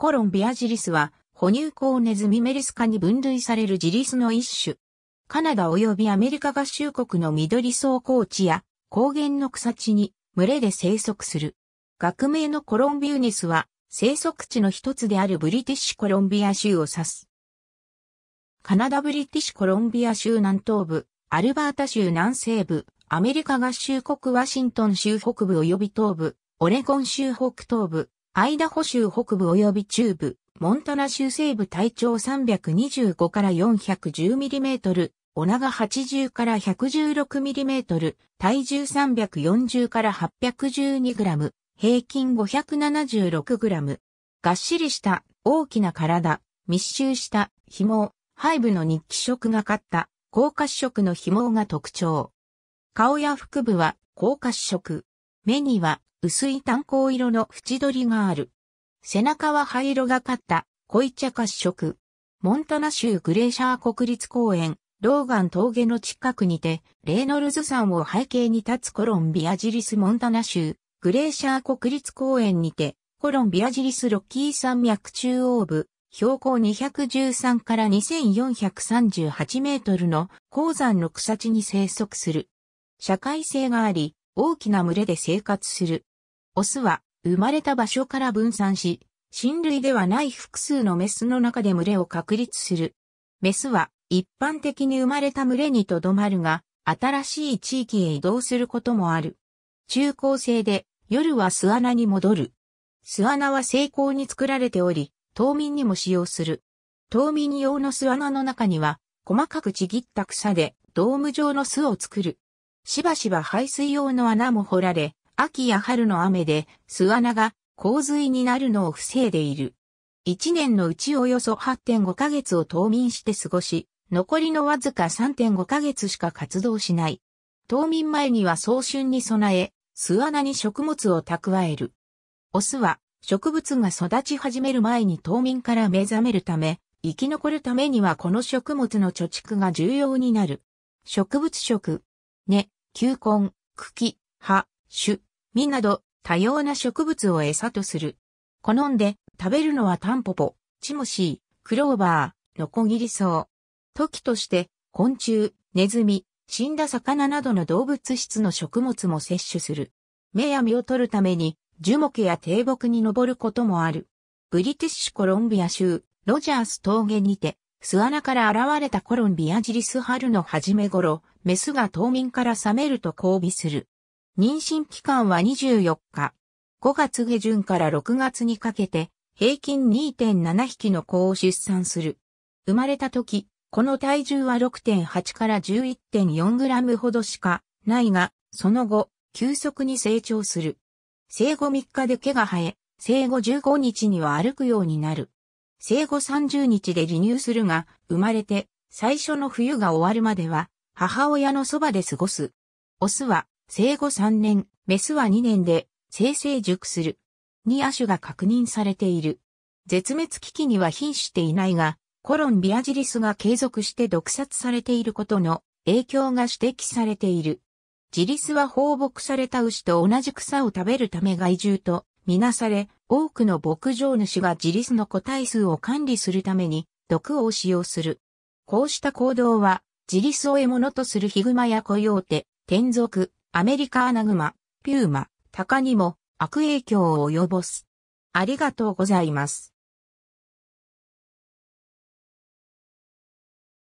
コロンビアジリスは、哺乳口ネズミメリス科に分類されるジリスの一種。カナダ及びアメリカ合衆国の緑草高地や高原の草地に群れで生息する。学名のコロンビューネスは生息地の一つであるブリティッシュコロンビア州を指す。カナダブリティッシュコロンビア州南東部、アルバータ州南西部、アメリカ合衆国ワシントン州北部及び東部、オレゴン州北東部、アイダホ州北部及び中部、モンタナ州西部体長325から 410mm、お腹80から 116mm、体重340から 812g、平均 576g。がっしりした大きな体、密集した紐、背部の日記色がかった高褐色の紐が特徴。顔や腹部は高褐色。目には薄い炭鉱色の縁取りがある。背中は灰色がかった濃い茶褐色。モンタナ州グレーシャー国立公園、ローガン峠の近くにて、レイノルズ山を背景に立つコロンビアジリスモンタナ州、グレーシャー国立公園にて、コロンビアジリスロッキー山脈中央部、標高213から2438メートルの鉱山の草地に生息する。社会性があり、大きな群れで生活する。オスは生まれた場所から分散し、親類ではない複数のメスの中で群れを確立する。メスは一般的に生まれた群れにとどまるが、新しい地域へ移動することもある。中高生で夜は巣穴に戻る。巣穴は精巧に作られており、冬眠にも使用する。冬眠用の巣穴の中には、細かくちぎった草でドーム状の巣を作る。しばしば排水用の穴も掘られ、秋や春の雨で巣穴が洪水になるのを防いでいる。1年のうちおよそ8.5ヶ月を冬眠して過ごし、残りのわずか3.5ヶ月しか活動しない。冬眠前には早春に備え、巣穴に食物を蓄える。オスは植物が育ち始める前に冬眠から目覚めるため、生き残るためにはこの食物の貯蓄が重要になる。植物食、根、球根、茎、葉、種、実など多様な植物を餌とする。好んで食べるのはタンポポ、チモシー、クローバー、ノコギリソウ。時として昆虫、ネズミ、死んだ魚などの動物質の食物も摂取する。目や実を取るために樹木や低木に登ることもある。ブリティッシュコロンビア州、ロジャース峠にて、巣穴から現れたコロンビアジリス春の初め頃、メスが冬眠から覚めると交尾する。妊娠期間は24日。5月下旬から6月にかけて、平均2.7匹の子を出産する。生まれた時、この体重は6.8から11.4グラムほどしかないが、その後、急速に成長する。生後3日で毛が生え、生後15日には歩くようになる。生後30日で離乳するが、生まれて最初の冬が終わるまでは、母親のそばで過ごす。オスは生後3年、メスは2年で、生成熟する。に亜種が確認されている。絶滅危機には瀕していないが、コロンビアジリスが継続して毒殺されていることの影響が指摘されている。ジリスは放牧された牛と同じ草を食べるため害獣とみなされ、多くの牧場主がジリスの個体数を管理するために毒を使用する。こうした行動は、ジリスを獲物とするヒグマやコヨーテ、天族、アメリカアナグマ、ピューマ、タカにも悪影響を及ぼす。ありがとうございます。